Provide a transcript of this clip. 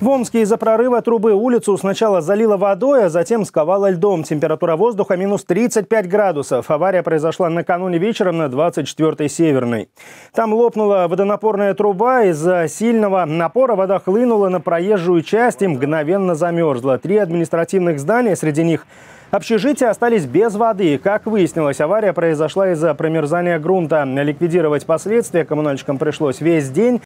В Омске из-за прорыва трубы улицу сначала залило водой, а затем сковало льдом. Температура воздуха минус 35 градусов. Авария произошла накануне вечером на 24-й Северной. Там лопнула водонапорная труба. Из-за сильного напора вода хлынула на проезжую часть и мгновенно замерзла. Три административных здания, среди них Общежития остались без воды. Как выяснилось, авария произошла из-за промерзания грунта. Ликвидировать последствия коммунальщикам пришлось весь день.